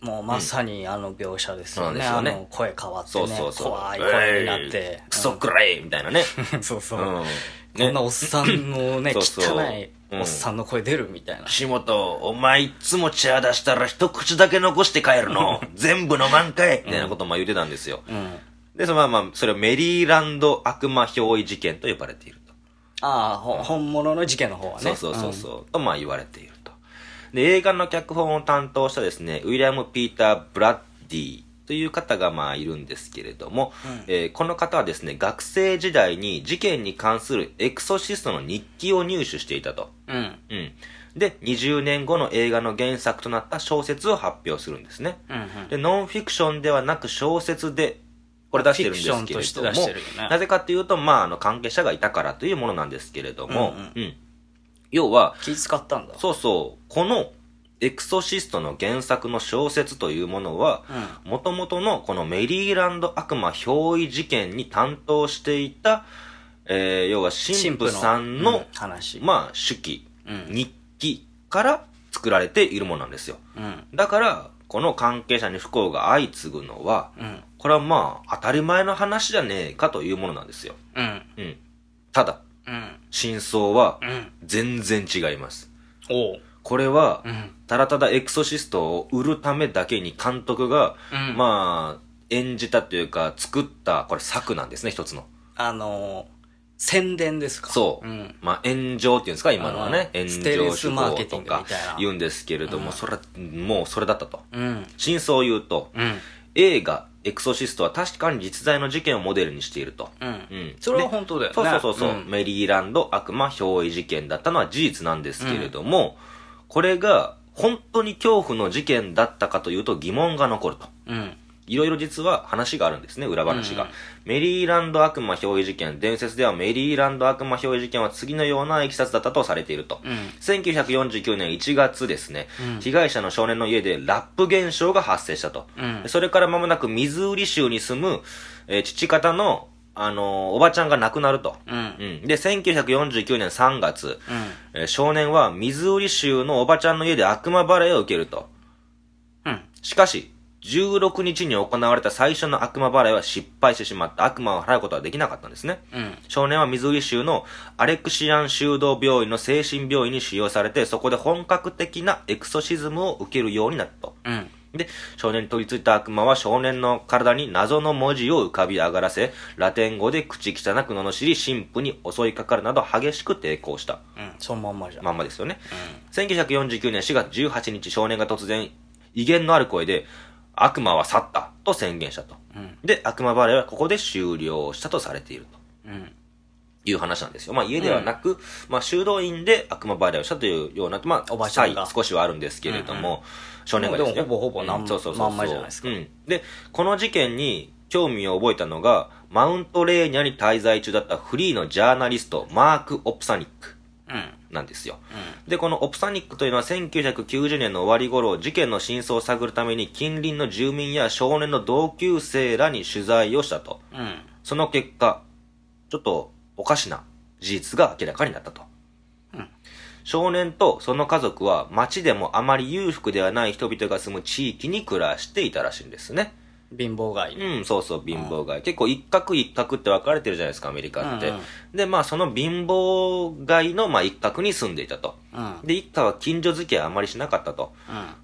もうまさにあの描写ですよね。うん、よねあの声変わって、ね、そうそうそう怖い声になって。クソくらえみたいなね。そうそう。うんね、こんなおっさんのね、汚いおっさんの声出るみたいな。仕事、お前いつもチャ出したら一口だけ残して帰るの。全部の満開みたいなことも言ってたんですよ。うん、で、そのまあまあ、それはメリーランド悪魔憑依事件と呼ばれていると。ああ、本物の事件の方はね。そうそうそうそう。とまあ言われている。で、映画の脚本を担当したですね、ウィリアム・ピーター・ブラッディという方がまあいるんですけれども、うん、えー、この方はですね、学生時代に事件に関するエクソシストの日記を入手していたと。うん。うん。で、20年後の映画の原作となった小説を発表するんですね。うんうん、で、ノンフィクションではなく小説で、これ出してるんですけれども、ね、なぜかというと、まあ、あの、関係者がいたからというものなんですけれども、うん、うんうん要は、気使ったんだ。そうそう。この、エクソシストの原作の小説というものは、もともとのこのメリーランド悪魔憑依事件に担当していた、えー、要は神父さんの、のうん、話まあ、手記、うん、日記から作られているものなんですよ。うん、だから、この関係者に不幸が相次ぐのは、これはまあ、当たり前の話じゃねえかというものなんですよ。うん。ただ、うん、真相は全然違います。これは、ただただエクソシストを売るためだけに監督が、まあ、演じたというか、作った、これ作なんですね、一つの。あの宣伝ですかそう。うん、まあ、炎上っていうんですか、今のはね。炎上手法とか言うんですけれども、うん、それ、もうそれだったと。うん、真相を言うと、映画エクソシストは確かに実在の事件をモデルにしていると。うん。うん。それは本当だよね。そうそうそう。そうん、メリーランド悪魔憑依事件だったのは事実なんですけれども、うん、これが本当に恐怖の事件だったかというと疑問が残ると。うん。いろいろ実は話があるんですね、裏話が。うんメリーランド悪魔憑依事件、伝説ではメリーランド悪魔憑依事件は次のような経緯だったとされていると。うん、1949年1月ですね、うん、被害者の少年の家でラップ現象が発生したと。うん、それから間もなくミズーリ州に住む、えー、父方のあのおばちゃんが亡くなると。うん。で、1949年3月、うん、えー、少年はミズーリ州のおばちゃんの家で悪魔レーを受けると。うん。しかし、16日に行われた最初の悪魔払いは失敗してしまった悪魔を払うことはできなかったんですね、うん、少年はミズウリ州のアレクシアン修道病院の精神病院に使用されてそこで本格的なエクソシズムを受けるようになったと、うん、で少年に取り付いた悪魔は少年の体に謎の文字を浮かび上がらせラテン語で口汚く罵り神父に襲いかかるなど激しく抵抗した、うん、そのまんまじゃまんまですよね、うん、1949年4月18日少年が突然威厳のある声で悪魔は去ったと宣言したと。うん、で、悪魔バレーはここで終了したとされていると。うん、いう話なんですよ。まあ家ではなく、うん、まあ修道院で悪魔バレーをしたというような、まあ、おばちゃん少しはあるんですけれども、うんうん、少年がですね。ほぼほぼ何、そうそうそうそうじゃないですか、うん。で、この事件に興味を覚えたのが、マウントレーニャに滞在中だったフリーのジャーナリスト、マーク・オプサニック。なんですよ、うん、でこのオプサニックというのは1990年の終わり頃事件の真相を探るために近隣の住民や少年の同級生らに取材をしたと、うん、その結果ちょっとおかしな事実が明らかになったと、うん、少年とその家族は町でもあまり裕福ではない人々が住む地域に暮らしていたらしいんですね、貧乏街、うん、そうそう、貧乏街。結構一角一角って分かれてるじゃないですか、アメリカって。うんうん、で、まあ、その貧乏街の、まあ、一角に住んでいたと。うん、で、一家は近所付き合いあまりしなかったと。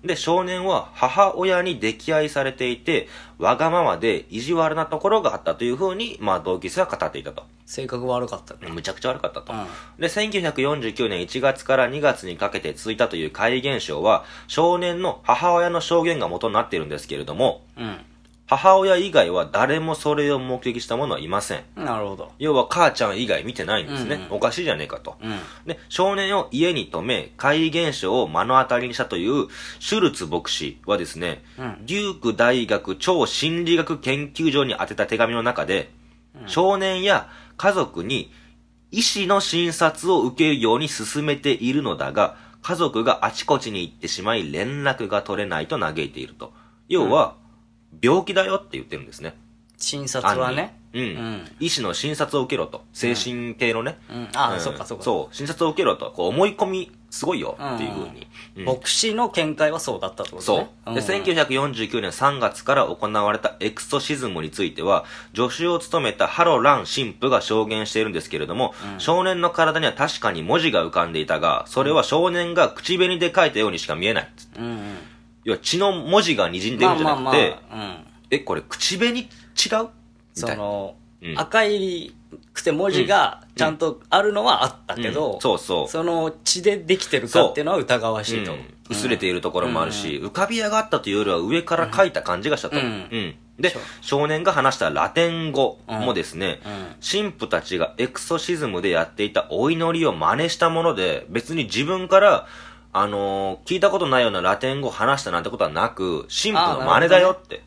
うん、で、少年は母親に溺愛されていて、わがままで意地悪なところがあったというふうに、まあ、同級生は語っていたと。性格悪かったむちゃくちゃ悪かったと。うん、で、1949年1月から2月にかけて続いたという怪現象は、少年の母親の証言が元になっているんですけれども、うん母親以外は誰もそれを目撃した者はいません。なるほど。要は母ちゃん以外見てないんですね。うんうん、おかしいじゃねえかと、うん、で、少年を家に留め、怪異現象を目の当たりにしたというシュルツ牧師はですね、うん、デューク大学超心理学研究所に宛てた手紙の中で、少年や家族に医師の診察を受けるように進めているのだが、家族があちこちに行ってしまい連絡が取れないと嘆いていると。要は、病気だよって言ってるんですね。診察はね。うん、医師の診察を受けろと。精神系のね。うん、ああ、そっかそっか。そう、診察を受けろと。こう思い込み、すごいよっていうふうに。牧師の見解はそうだったってことね。そう。で、1949年3月から行われたエクソシズムについては、助手を務めたハロラン神父が証言しているんですけれども、少年の体には確かに文字が浮かんでいたが、それは少年が口紅で書いたようにしか見えないうん要は血の文字が滲んでるんじゃなくて、え、これ口紅違うみたいうん、赤いくて文字がちゃんとあるのはあったけど、うんうん、そうそうその血でできてるかっていうのは疑わしいと、薄れているところもあるし、浮かび上がったというよりは上から書いた感じがしたと、うんで少年が話したラテン語もですね、神父たちがエクソシズムでやっていたお祈りを真似したもので別に自分からあのー、聞いたことないようなラテン語話したなんてことはなく、神父の真似だよって。ね、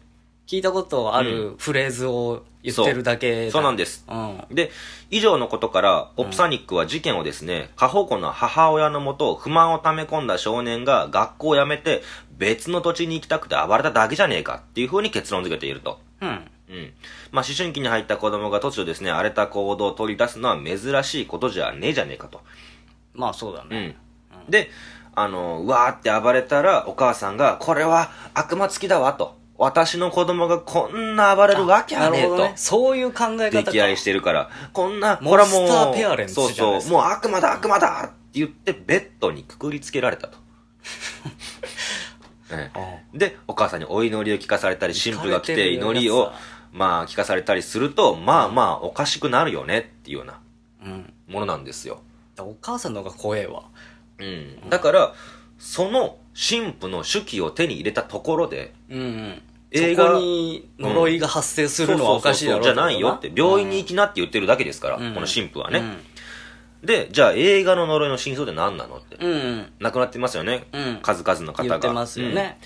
聞いたことあるフレーズを言ってるだけだ、うん、そうなんです、うん、で、以上のことから、オプサニックは事件をですね、過保護の母親のもと、不満を溜め込んだ少年が学校を辞めて、別の土地に行きたくて暴れただけじゃねえかっていうふうに結論付けていると。うん。うん。まあ、思春期に入った子供が突如ですね、荒れた行動を取り出すのは珍しいことじゃねえじゃねえかと。まあ、そうだね。うん。で、あの、わーって暴れたら、お母さんが、これは悪魔付きだわ、と。私の子供がこんな暴れるわけあねえと、ね、そういう考え方か。溺愛してるから。こんな、これはもう、そうそう、もう悪魔だ悪魔だって言って、ベッドにくくりつけられたと。ね、で、お母さんにお祈りを聞かされたり、神父が来て祈りを、まあ、聞かされたりすると、まあまあ、おかしくなるよねっていうようなものなんですよ。うん、お母さんの方が怖えわ。うん、だからその神父の手記を手に入れたところで、うん、うん、映画に呪いが発生するのはおかしいだろじゃないよって病院に行きなって言ってるだけですから、うん、この神父はね、でじゃあ映画の呪いの真相って何なのって、うんうん、亡くなってますよね、数々の方が言ってますよね、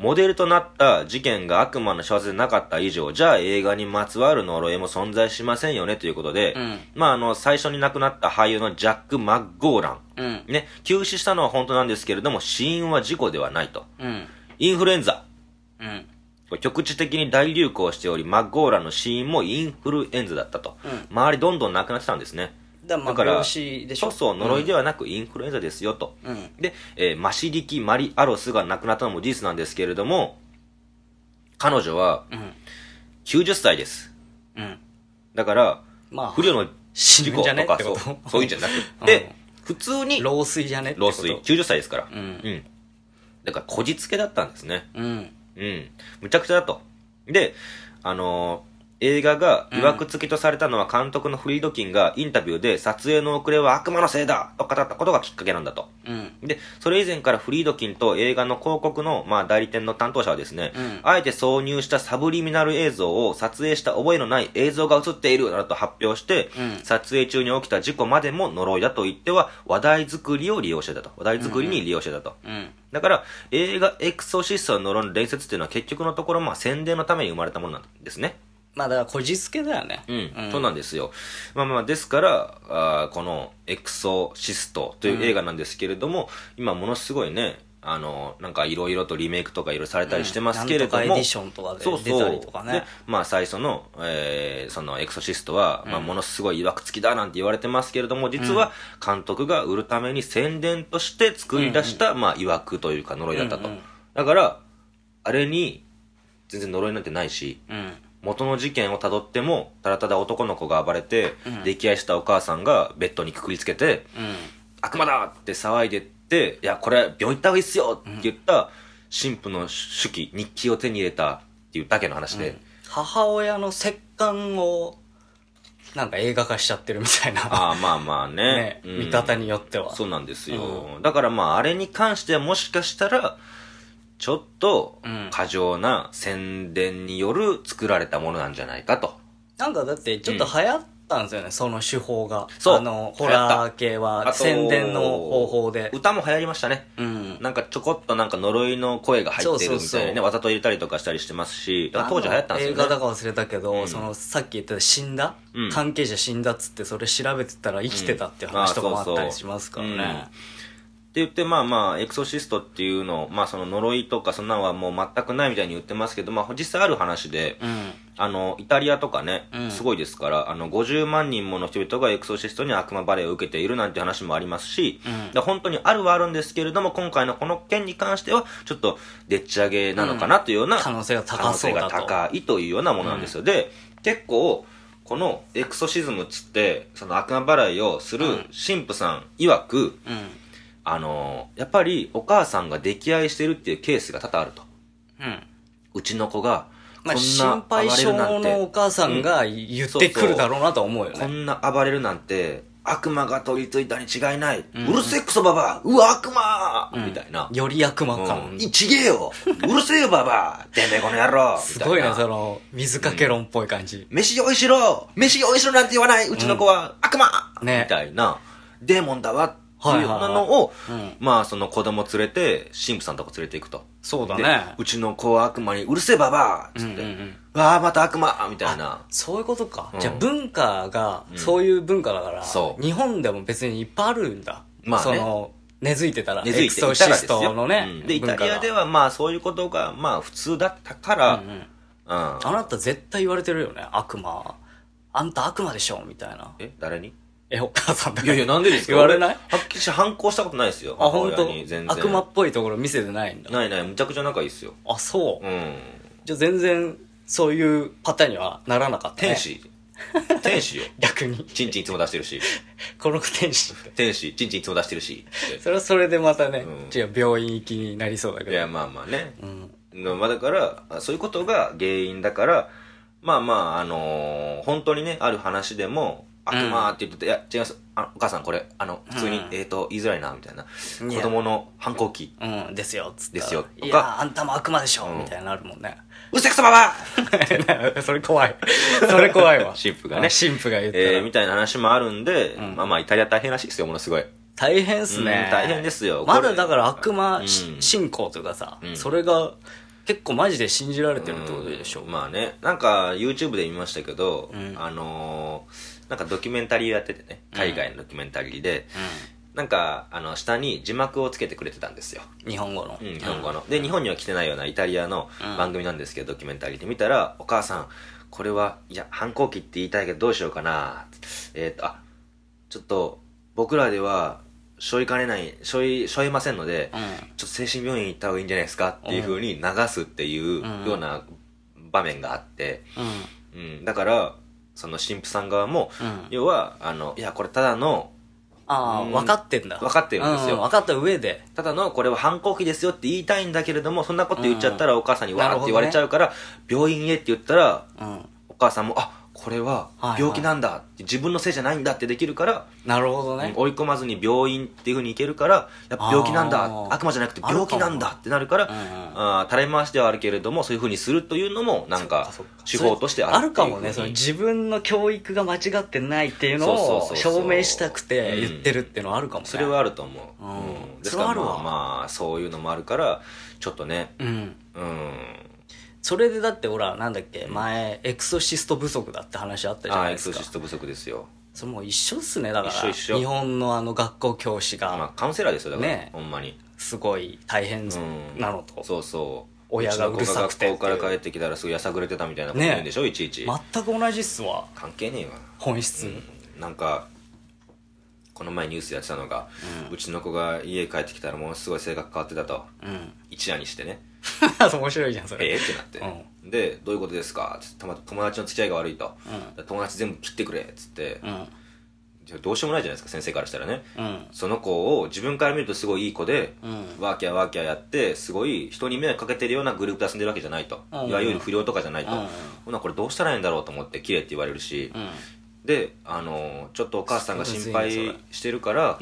モデルとなった事件が悪魔の小説でなかった以上、じゃあ映画にまつわる呪いも存在しませんよねということで、うん、まああの、最初に亡くなった俳優のジャック・マッゴーラン、うん、ね、急死したのは本当なんですけれども、死因は事故ではないと。うん、インフルエンザ。うん局地的に大流行しており、マッゴーランの死因もインフルエンザだったと。周りどんどん亡くなってたんですね。だから、病死でしょそうそう、呪いではなくインフルエンザですよと。うん、で、えー、マシリキ・マリ・アロスが亡くなったのも事実なんですけれども、彼女は、90歳です。うん。だから、まあ、不慮の事故とか、そう、そういうんじゃなくて、普通に、老衰じゃね老衰。90歳ですから。うん。うん。だから、こじつけだったんですね。うん。うん。むちゃくちゃだと。で、あのー映画がいわくつきとされたのは監督のフリードキンがインタビューで撮影の遅れは悪魔のせいだと語ったことがきっかけなんだと。うん、で、それ以前からフリードキンと映画の広告の、まあ、代理店の担当者はですね、うん、あえて挿入したサブリミナル映像を撮影した覚えのない映像が映っているなどと発表して、うん、撮影中に起きた事故までも呪いだと言っては話題作りを利用してたと。話題作りに利用してたと。だから、映画エクソシストの呪いの伝説っていうのは結局のところ、まあ、宣伝のために生まれたものなんですね。まあだからこじつけだよね。うん。うん、そうなんですよ。まあまあ、ですから、あこのエクソシストという映画なんですけれども、うん、今ものすごいね、あの、なんかいろいろとリメイクとかいろいろされたりしてますけれども。うん、エディションとかで出たりとかね。そうそうまあ最初の、えー、そのエクソシストは、うん、まあものすごい曰くつきだなんて言われてますけれども、実は監督が売るために宣伝として作り出した、うんうん、まあ曰くというか呪いだったと。うんうん、だから、あれに全然呪いなんてないし、うん元の事件をたどってもただただ男の子が暴れて、うん、溺愛したお母さんがベッドにくくりつけて「うん、悪魔だ!」って騒いでって「いやこれ病院行った方がいいっすよ!」って言った神父の手記日記を手に入れたっていうだけの話で、うん、母親の折檻をなんか映画化しちゃってるみたいなああまあまあねね、見方によってはそうなんですよ、だからまああれに関してはもしかしたらちょっと過剰な宣伝による作られたものなんじゃないかと。なんかだってちょっと流行ったんですよね、その手法が。そうあの、ホラー系は宣伝の方法で。歌も流行りましたね。うん。なんかちょこっとなんか呪いの声が入ってるみたいなね、そうそうそうわざと入れたりとかしたりしてますし、当時流行ったんですよね。映画だか忘れたけど、うんそのさっき言った死んだ、うん関係者死んだっつってそれ調べてたら生きてたっていう話とかもあったりしますからね。うんって言って、まあまあ、エクソシストっていうの、まあその呪いとかそんなのはもう全くないみたいに言ってますけど、まあ実際ある話で、うん、あの、イタリアとかね、うん、すごいですから、あの、50万人もの人々がエクソシストに悪魔バレーを受けているなんて話もありますし、うん、本当にあるはあるんですけれども、今回のこの件に関しては、ちょっとでっち上げなのかなというような、可能性が高そうだと。可能性が高いというようなものなんですよ。で、結構、このエクソシズムっつって、その悪魔払いをする神父さん曰く、うんあの、やっぱりお母さんが溺愛してるっていうケースが多々あると。うん。うちの子が、まあ、心配性のお母さんが言ってくるだろうなと思うよね。そうそうこんな暴れるなんて、悪魔が取り付いたに違いない。うん、るせえクソババうわ、悪魔、うん、みたいな。より悪魔感。うん、ちげえようるせえよババてめえこの野郎すごいな、その、水かけ論っぽい感じ。うん、飯用意しろ飯用意しろなんて言わないうちの子は、悪魔ねみたいな。デーモンだわっていうのを、まあその子供連れて、神父さんとか連れていくと。そうだね。うちの子は悪魔に、うるせえばばつって、わあ、また悪魔みたいな。そういうことか。じゃあ文化が、そういう文化だから、日本でも別にいっぱいあるんだ。まあ、その、根付いてたら、根付いてたらですよ。ね。で、イタリアではまあそういうことが、まあ普通だったから、うんあなた絶対言われてるよね、悪魔。あんた悪魔でしょみたいな。え誰にえ、お母さんだいやいや、なんでですか言われないはっきりし反抗したことないですよ。あ、本当全然。悪魔っぽいところ見せてないんだ。ないない、むちゃくちゃ仲いいっすよ。あ、そう。うん。じゃあ全然、そういうパターンにはならなかった、ね。天使。天使よ。逆に。ちんちんいつも出してるし。この天使。天使、ちんちんいつも出してるし。それはそれでまたね、うん、違う、病院行きになりそうだけど。いや、まあまあね。うん。まあだから、そういうことが原因だから、まあまあ、あのー、本当にね、ある話でも、悪魔って言ってて、いや、違います。あお母さんこれ、あの、普通に、うんえっ、と、言いづらいな、みたいな。子供の反抗期。うん、ですよ、つって。ですよいや、あんたも悪魔でしょ、うんみたいになるもんね。うせくそまは それ怖い。それ怖いわ。神父がね神父が言って。えー、みたいな話もあるんで、んまあまあ、イタリア大変らしいですよ、ものすごい。大変っすね、うん大変ですよまだだから悪魔しうん信仰というかさ、んそれが結構マジで信じられてるってことでしょ。まあね、なんか YouTube で見ましたけど、あのーなんかドキュメンタリーやっててね、海外のドキュメンタリーで、なんか、あの、下に字幕をつけてくれてたんですよ。日本語の。うん、日本語の。で、日本には来てないようなイタリアの番組なんですけど、ドキュメンタリーで見たら、お母さん、これは、いや、反抗期って言いたいけどどうしようかな。えっ、ー、と、あ、ちょっと、僕らでは、しょいかねない、しょい、しょいませんので、うん、ちょっと精神病院行った方がいいんじゃないですかっていうふうに流すっていうような場面があって、うん、うん、だから、その神父さん側も、要はあのいやこれただのああ、分かってんだ。分かってるんですよ。分かった上で。ただの、これは反抗期ですよって言いたいんだけれども、そんなこと言っちゃったらお母さんにわーって言われちゃうから、病院へって言ったら、お母さんも、あこれは病気なんだ、はいはい、自分のせいじゃないんだってできるからなるほどね、追い込まずに病院っていうふうに行けるからやっぱ病気なんだ悪魔じゃなくて病気なんだってなるから、うんうん、あ垂れ回しではあるけれどもそういうふうにするというのもなんか手法としてあるあるかもねそ自分の教育が間違ってないっていうのを証明したくて言ってるっていうのはあるかもね、うん、それはあると思う、うん、ですからまあまあそういうのもあるからちょっとねうん、うんそれでだってほらなんだっけ、前エクソシスト不足だって話あったじゃあなあいエクソシスト不足ですよそれも一緒っすねだから一緒一緒日本のあの学校教師まあがカウンセラーですよだから、ねほんまにすごい大変なのと、そうそう親がうるさくて学校から帰ってきたらすぐやさぐれてたみたいなこと言うんでしょ、いちいち、全く同じっすわ関係ねえわ本質、なんかこの前ニュースやってたのが、うちの子が家帰ってきたらものすごい性格変わってたと、うん一夜にしてね 面白いじゃんそれえー、ってなって、うん、で「どういうことですか?」って友達の付き合いが悪いと、うん、友達全部切ってくれ」っつって、うん、どうしようもないじゃないですか先生からしたらね、その子を自分から見るとすごいいい子で、ワーキャーワーキャーやってすごい人に迷惑かけてるようなグループで遊んでるわけじゃないと、いわゆる不良とかじゃないと、ほなこれどうしたらいいんだろうと思って「切れ」って言われるし、であのちょっとお母さんが心配してるから、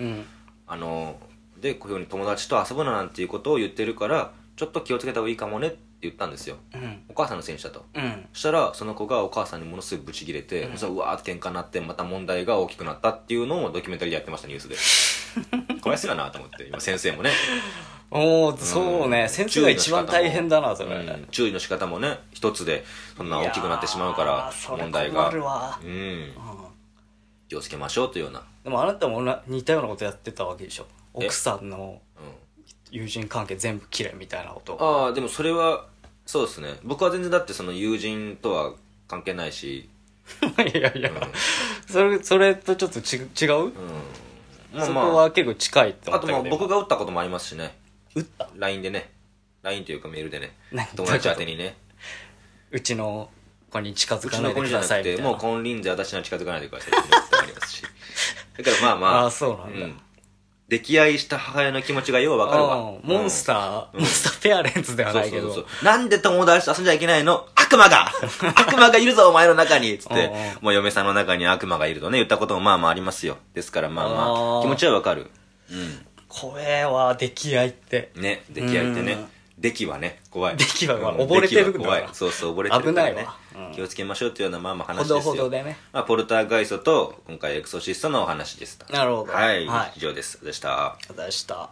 あのでこういうふうに友達と遊ぶななんていうことを言ってるからちょっと気をつけた方がいいかもねって言ったんですよ、うんお母さんのせいにしたと、うんそしたらその子がお母さんにものすごいブチ切れて、そしうわーって喧嘩になってまた問題が大きくなったっていうのをドキュメンタリーでやってましたニュースでこれすらなと思って今 先生もね、おーそうね、先生が一番大変だなそれ、うん注意の仕方もね一つでそんな大きくなってしまうから問題がるわうん気をつけましょうというようなでもあなたもな似たようなことやってたわけでしょ奥さんのうん友人関係全部切れみたいなことああでもそれはそうですね僕は全然だってその友人とは関係ないし いやいや、うん、それそれとちょっとち違う、うんまあ、そこは結構近いと思ったけどあとまあ僕が打ったこともありますしね打った LINE でね LINE というかメールでね友達宛てにねうちの子に近づかないでくださいみたいなうちの子にじゃなくもう金輪際私には近づかないでくださいって言ってありますし だからまあまあああそうなんだ、うん溺愛した母親の気持ちがようわかるわ。モンスター、モンスターペアレンツではないけど。そうそうなんで友達と遊んじゃいけないの悪魔が 悪魔がいるぞお前の中につってもう嫁さんの中に悪魔がいるとね、言ったこともまあまあありますよ。ですからまあまあ、気持ちはわかる。う怖えわ、溺愛って。出来溺愛ってね出来はね、怖い。溺はまあう溺は溺れてるかられそうそう、溺れてるからね。危ないわ気をつけましょうというようなまあまあ話ですよ。ほどほどでね。まあ、ポルターガイストと今回エクソシストのお話でした。なるほど。はい。はい以上です。でした。でした。